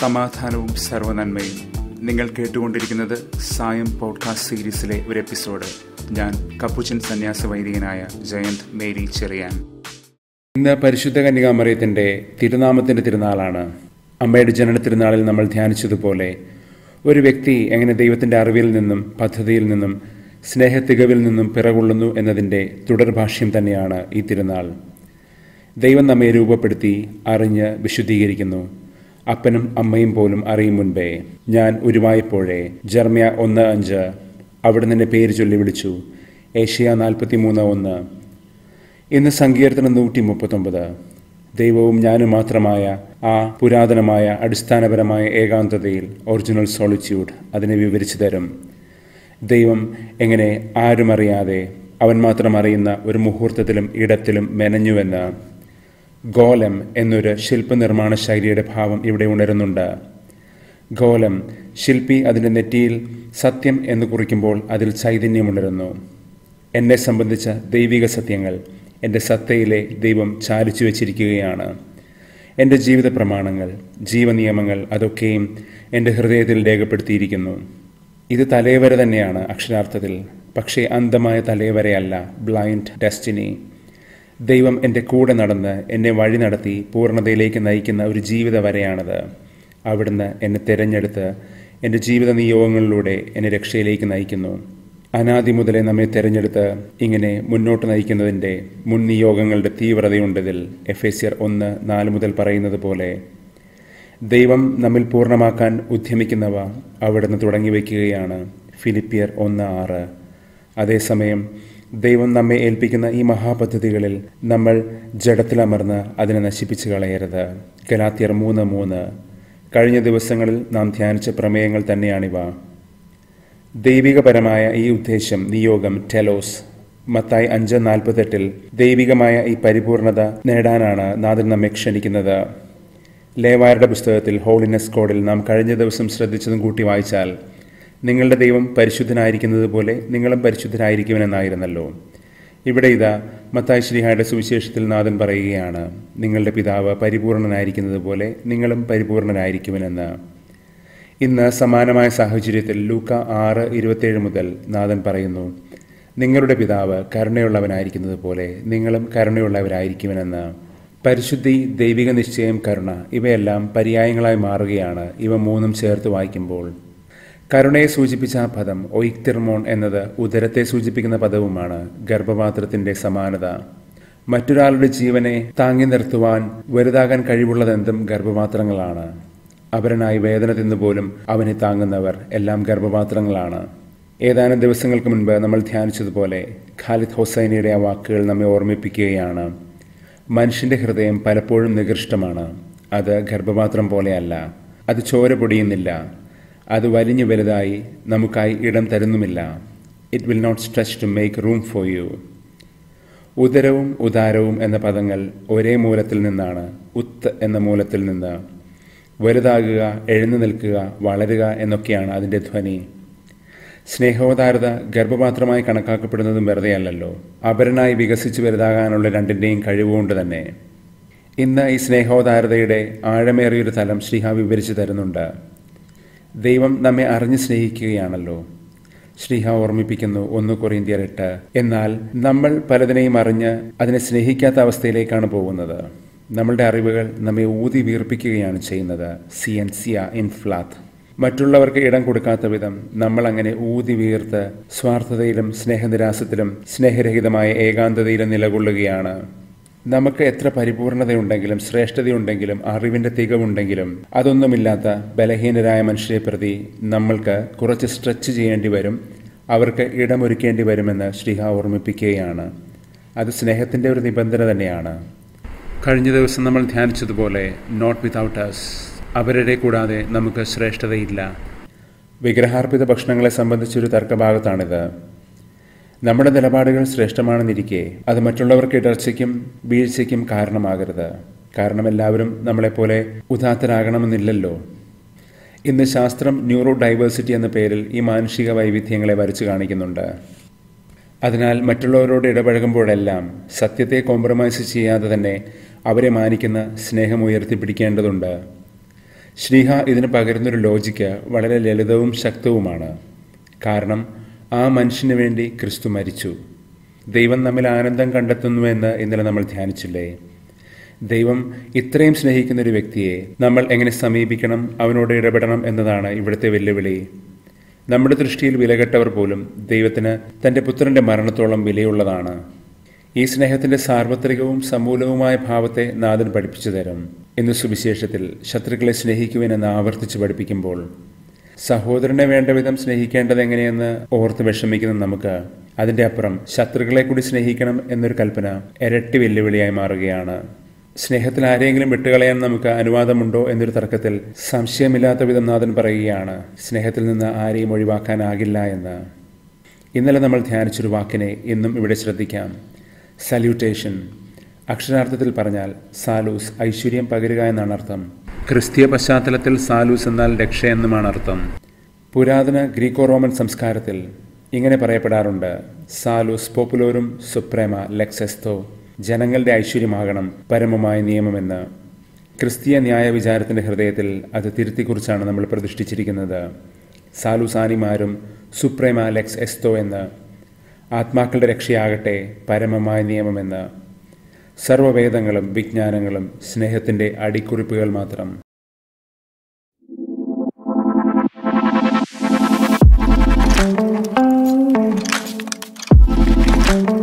സമാധാനവും സർവനന്മയും നിങ്ങൾ കേട്ടുകൊണ്ടിരിക്കുന്നത് സായം പോഡ്കാസ്റ്റ് സീരീസിലെ ഒരു എപ്പിസോഡ് ഞാൻ കപ്പുച്ചൻ സന്യാസ വൈദികനായ ജയന്ത് മേരി ചെറിയാൻ ഇന്ന് പരിശുദ്ധ കന്യകാമറിയത്തിന്റെ തിരുനാമത്തിന്റെ തിരുനാളാണ് അമ്മയുടെ ജനന തിരുനാളിൽ നമ്മൾ ധ്യാനിച്ചതുപോലെ ഒരു വ്യക്തി എങ്ങനെ ദൈവത്തിന്റെ അറിവിൽ നിന്നും പദ്ധതിയിൽ നിന്നും സ്നേഹ തികവിൽ നിന്നും പിറകൊള്ളുന്നു എന്നതിൻ്റെ തുടർഭാഷ്യം തന്നെയാണ് ഈ തിരുനാൾ ദൈവം നമ്മെ രൂപപ്പെടുത്തി അറിഞ്ഞ് വിശുദ്ധീകരിക്കുന്നു അപ്പനും അമ്മയും പോലും അറിയും മുൻപേ ഞാൻ ഉരുവായപ്പോഴേ ജർമ്മിയ ഒന്ന് അഞ്ച് അവിടെ നിന്നെ പേര് ചൊല്ലി വിളിച്ചു ഏഷ്യ നാൽപ്പത്തി മൂന്ന് ഒന്ന് ഇന്ന് സങ്കീർത്തനം നൂറ്റി മുപ്പത്തൊമ്പത് ദൈവവും ഞാനും മാത്രമായ ആ പുരാതനമായ അടിസ്ഥാനപരമായ ഏകാന്തതയിൽ ഒറിജിനൽ സോളിറ്റ്യൂഡ് അതിനെ വിവരിച്ചു തരും ദൈവം എങ്ങനെ ആരുമറിയാതെ അവൻ മാത്രം അറിയുന്ന ഒരു മുഹൂർത്തത്തിലും ഇടത്തിലും മെനഞ്ഞുവെന്ന് ഗോലം എന്നൊരു ശില്പനിർമ്മാണ ശൈലിയുടെ ഭാവം ഇവിടെ ഉണരുന്നുണ്ട് ഗോലം ശില്പി അതിൻ്റെ നെറ്റിയിൽ സത്യം എന്ന് കുറിക്കുമ്പോൾ അതിൽ ചൈതന്യം ഉണരുന്നു എന്നെ സംബന്ധിച്ച ദൈവിക സത്യങ്ങൾ എൻ്റെ സത്തയിലെ ദൈവം ചാലിച്ചു വച്ചിരിക്കുകയാണ് എൻ്റെ ജീവിത പ്രമാണങ്ങൾ ജീവനിയമങ്ങൾ അതൊക്കെയും എൻ്റെ ഹൃദയത്തിൽ രേഖപ്പെടുത്തിയിരിക്കുന്നു ഇത് തലേവര തന്നെയാണ് അക്ഷരാർത്ഥത്തിൽ പക്ഷേ അന്ധമായ തലേവരയല്ല ബ്ലൈൻഡ് ഡെസ്റ്റിനി ദൈവം എൻ്റെ കൂടെ നടന്ന് എന്നെ വഴി നടത്തി പൂർണ്ണതയിലേക്ക് നയിക്കുന്ന ഒരു ജീവിത വരെയാണത് അവിടുന്ന് എന്നെ തിരഞ്ഞെടുത്ത് എൻ്റെ ജീവിത നിയോഗങ്ങളിലൂടെ എന്നെ രക്ഷയിലേക്ക് നയിക്കുന്നു അനാദി മുതലേ നമ്മെ തിരഞ്ഞെടുത്ത് ഇങ്ങനെ മുന്നോട്ട് നയിക്കുന്നതിൻ്റെ മുൻ നിയോഗങ്ങളുടെ തീവ്രതയുണ്ടതിൽ എഫ് എസ് ആർ ഒന്ന് നാല് മുതൽ പറയുന്നത് പോലെ ദൈവം നമ്മിൽ പൂർണ്ണമാക്കാൻ ഉദ്യമിക്കുന്നവ അവിടുന്ന് തുടങ്ങി വയ്ക്കുകയാണ് ഫിലിപ്പിയർ ഒന്ന് ആറ് അതേസമയം ദൈവം നമ്മെ ഏൽപ്പിക്കുന്ന ഈ മഹാപദ്ധതികളിൽ നമ്മൾ ജഡത്തിലമർന്ന് അതിനെ നശിപ്പിച്ചു കളയരുത് കലാത്തിയർ മൂന്ന് മൂന്ന് കഴിഞ്ഞ ദിവസങ്ങളിൽ നാം ധ്യാനിച്ച പ്രമേയങ്ങൾ തന്നെയാണിവ ദൈവികപരമായ ഈ ഉദ്ദേശം നിയോഗം ടെലോസ് മത്തായി അഞ്ച് നാൽപ്പത്തെട്ടിൽ ദൈവികമായ ഈ പരിപൂർണത നേടാനാണ് നാദൻ നമ്മെ ക്ഷണിക്കുന്നത് ലേവായരുടെ പുസ്തകത്തിൽ ഹോളിനെസ് കോഡിൽ നാം കഴിഞ്ഞ ദിവസം ശ്രദ്ധിച്ചതും കൂട്ടി വായിച്ചാൽ നിങ്ങളുടെ ദൈവം പരിശുദ്ധനായിരിക്കുന്നത് പോലെ നിങ്ങളും പരിശുദ്ധനായിരിക്കുമെന്നായിരുന്നല്ലോ ഇവിടെ ഇതാ മത്തായി ശ്രീഹായുടെ സുവിശേഷത്തിൽ നാഥൻ പറയുകയാണ് നിങ്ങളുടെ പിതാവ് പരിപൂർണനായിരിക്കുന്നത് പോലെ നിങ്ങളും പരിപൂർണനായിരിക്കുമെന്ന് ഇന്ന് സമാനമായ സാഹചര്യത്തിൽ ലൂക്ക ആറ് ഇരുപത്തേഴ് മുതൽ നാഥൻ പറയുന്നു നിങ്ങളുടെ പിതാവ് കരുണയുള്ളവനായിരിക്കുന്നത് പോലെ നിങ്ങളും കരുണയുള്ളവരായിരിക്കുമെന്ന് പരിശുദ്ധി ദൈവിക നിശ്ചയം കരുണ ഇവയെല്ലാം പര്യായങ്ങളായി മാറുകയാണ് ഇവ മൂന്നും ചേർത്ത് വായിക്കുമ്പോൾ കരുണയെ സൂചിപ്പിച്ച ആ പദം ഒയിക്തിർമോൺ എന്നത് ഉദരത്തെ സൂചിപ്പിക്കുന്ന പദവുമാണ് ഗർഭപാത്രത്തിന്റെ സമാനത മറ്റൊരാളുടെ ജീവനെ താങ്ങി നിർത്തുവാൻ വലുതാകാൻ കഴിവുള്ളതെന്തും ഗർഭപാത്രങ്ങളാണ് അവരനായി വേദന തിന്നുപോലും അവനെ താങ്ങുന്നവർ എല്ലാം ഗർഭപാത്രങ്ങളാണ് ഏതാനും ദിവസങ്ങൾക്ക് മുൻപ് നമ്മൾ ധ്യാനിച്ചതുപോലെ ഖാലിദ് ഹുസൈനിയുടെ ആ വാക്കുകൾ നമ്മെ ഓർമ്മിപ്പിക്കുകയാണ് മനുഷ്യന്റെ ഹൃദയം പലപ്പോഴും നികൃഷ്ടമാണ് അത് ഗർഭപാത്രം പോലെയല്ല അത് ചോര പൊടിയുന്നില്ല അത് വലിഞ്ഞു വലുതായി നമുക്കായി ഇടം തരുന്നുമില്ല it will not stretch to make room for you ഉദരവും ഉദാരവും എന്ന പദങ്ങൾ ഒരേ മൂലത്തിൽ നിന്നാണ് ഉത്ത് എന്ന മൂലത്തിൽ നിന്ന് വലുതാകുക എഴുന്നു നിൽക്കുക വളരുക എന്നൊക്കെയാണ് അതിൻ്റെ ധ്വനി സ്നേഹോദാരത ഗർഭപാത്രമായി കണക്കാക്കപ്പെടുന്നതും വെറുതെയല്ലല്ലോ അപരനായി വികസിച്ച് വലുതാകാനുള്ള രണ്ടിൻ്റെയും കഴിവുകൊണ്ട് തന്നെ ഇന്ന് ഈ സ്നേഹോദാരതയുടെ ആഴമേറിയൊരു തലം ശ്രീഹ വിവരിച്ചു തരുന്നുണ്ട് ദൈവം നമ്മെ അറിഞ്ഞ് സ്നേഹിക്കുകയാണല്ലോ ശ്രീഹ ഓർമ്മിപ്പിക്കുന്നു ഒന്ന് കൊറിയന്തിയർ എട്ട് എന്നാൽ നമ്മൾ പലതിനെയും അറിഞ്ഞ് അതിനെ സ്നേഹിക്കാത്ത അവസ്ഥയിലേക്കാണ് പോകുന്നത് നമ്മളുടെ അറിവുകൾ നമ്മെ ഊതി വീർപ്പിക്കുകയാണ് ചെയ്യുന്നത് സി എൻ സിയൻസിയ ഇൻഫ്ലാത്ത് മറ്റുള്ളവർക്ക് ഇടം കൊടുക്കാത്ത വിധം നമ്മൾ അങ്ങനെ ഊതി വീർത്ത് സ്വാർത്ഥതയിലും സ്നേഹനിരാസത്തിലും സ്നേഹരഹിതമായ ഏകാന്തതയിലും നിലകൊള്ളുകയാണ് നമുക്ക് എത്ര പരിപൂർണതയുണ്ടെങ്കിലും ശ്രേഷ്ഠതയുണ്ടെങ്കിലും അറിവിന്റെ തികവുണ്ടെങ്കിലും അതൊന്നുമില്ലാത്ത ബലഹീനരായ മനുഷ്യരെ പ്രതി നമ്മൾക്ക് കുറച്ച് സ്ട്രെച്ച് ചെയ്യേണ്ടി വരും അവർക്ക് ഇടമൊരുക്കേണ്ടി വരുമെന്ന് ശ്രീഹ ഓർമ്മിപ്പിക്കുകയാണ് അത് സ്നേഹത്തിൻ്റെ ഒരു നിബന്ധന തന്നെയാണ് കഴിഞ്ഞ ദിവസം നമ്മൾ ധ്യാനിച്ചതുപോലെ നോട്ട് വിതൗട്ട് അസ് അവരുടെ കൂടാതെ നമുക്ക് ശ്രേഷ്ഠതയില്ല വിഗ്രഹാർപ്പിത ഭക്ഷണങ്ങളെ സംബന്ധിച്ചൊരു തർക്കഭാഗത്താണിത് നമ്മുടെ നിലപാടുകൾ ശ്രേഷ്ഠമാണെന്നിരിക്കെ അത് മറ്റുള്ളവർക്ക് ഇടർച്ചയ്ക്കും വീഴ്ചയ്ക്കും കാരണമാകരുത് കാരണം എല്ലാവരും നമ്മളെപ്പോലെ ഉദാത്തരാകണമെന്നില്ലല്ലോ ഇന്ന് ശാസ്ത്രം ന്യൂറോ ഡൈവേഴ്സിറ്റി എന്ന പേരിൽ ഈ മാനുഷിക വൈവിധ്യങ്ങളെ വരച്ചു കാണിക്കുന്നുണ്ട് അതിനാൽ മറ്റുള്ളവരോട് ഇടപഴകുമ്പോഴെല്ലാം സത്യത്തെ കോംപ്രമൈസ് ചെയ്യാതെ തന്നെ അവരെ മാനിക്കുന്ന സ്നേഹം ഉയർത്തിപ്പിടിക്കേണ്ടതുണ്ട് ശ്രീഹ ഇതിന് പകരുന്നൊരു ലോജിക്ക് വളരെ ലളിതവും ശക്തവുമാണ് കാരണം ആ മനുഷ്യന് വേണ്ടി ക്രിസ്തു മരിച്ചു ദൈവം നമ്മിൽ ആനന്ദം കണ്ടെത്തുന്നു ഇന്നലെ നമ്മൾ ധ്യാനിച്ചില്ലേ ദൈവം ഇത്രയും സ്നേഹിക്കുന്ന ഒരു വ്യക്തിയെ നമ്മൾ എങ്ങനെ സമീപിക്കണം അവനോട് ഇടപെടണം എന്നതാണ് ഇവിടുത്തെ വെല്ലുവിളി നമ്മുടെ ദൃഷ്ടിയിൽ വിലകെട്ടവർ പോലും ദൈവത്തിന് തൻ്റെ പുത്രൻ്റെ മരണത്തോളം വിലയുള്ളതാണ് ഈ സ്നേഹത്തിൻ്റെ സാർവത്രികവും സമൂലവുമായ ഭാവത്തെ നാഥൻ പഠിപ്പിച്ചു തരും ഇന്ന് സുവിശേഷത്തിൽ ശത്രുക്കളെ സ്നേഹിക്കുവാൻ എന്ന് ആവർത്തിച്ച് പഠിപ്പിക്കുമ്പോൾ സഹോദരനെ വേണ്ട വിധം സ്നേഹിക്കേണ്ടത് എങ്ങനെയെന്ന് ഓർത്ത് വിഷമിക്കുന്നത് നമുക്ക് അതിന്റെ അപ്പുറം ശത്രുക്കളെ കൂടി സ്നേഹിക്കണം എന്നൊരു കൽപ്പന ഇരട്ടി വെല്ലുവിളിയായി മാറുകയാണ് സ്നേഹത്തിൽ ആരെയെങ്കിലും വിട്ടുകളയാൻ നമുക്ക് അനുവാദമുണ്ടോ എന്നൊരു തർക്കത്തിൽ സംശയമില്ലാത്ത വിധം നാഥൻ പറയുകയാണ് സ്നേഹത്തിൽ നിന്ന് ആരെയും ഒഴിവാക്കാനാകില്ല എന്ന് ഇന്നലെ നമ്മൾ ധ്യാനിച്ചൊരു വാക്കിനെ ഇന്നും ഇവിടെ ശ്രദ്ധിക്കാം സല്യൂട്ടേഷൻ അക്ഷരാർത്ഥത്തിൽ പറഞ്ഞാൽ സാലൂസ് ഐശ്വര്യം പകരുക എന്നാണ് അർത്ഥം ക്രിസ്തീയ പശ്ചാത്തലത്തിൽ സാലൂസ് എന്നാൽ രക്ഷ എന്നുമാണ് അർത്ഥം പുരാതന ഗ്രീക്കോ റോമൻ സംസ്കാരത്തിൽ ഇങ്ങനെ പറയപ്പെടാറുണ്ട് സാലൂസ് പോപ്പുലോരും സുപ്രേമ ലെക്സെസ്തോ ജനങ്ങളുടെ ഐശ്വര്യമാകണം പരമമായ നിയമമെന്ന് ക്രിസ്തീയ ന്യായ വിചാരത്തിൻ്റെ ഹൃദയത്തിൽ അത് തിരുത്തിക്കുറിച്ചാണ് നമ്മൾ പ്രതിഷ്ഠിച്ചിരിക്കുന്നത് സാലുസാനിമാരും സുപ്രേമ ലെക്സ് എസ്തോ എന്ന് ആത്മാക്കളുടെ രക്ഷയാകട്ടെ പരമമായ നിയമമെന്ന് സർവവേദങ്ങളും വിജ്ഞാനങ്ങളും സ്നേഹത്തിൻ്റെ അടിക്കുറിപ്പുകൾ മാത്രം thank you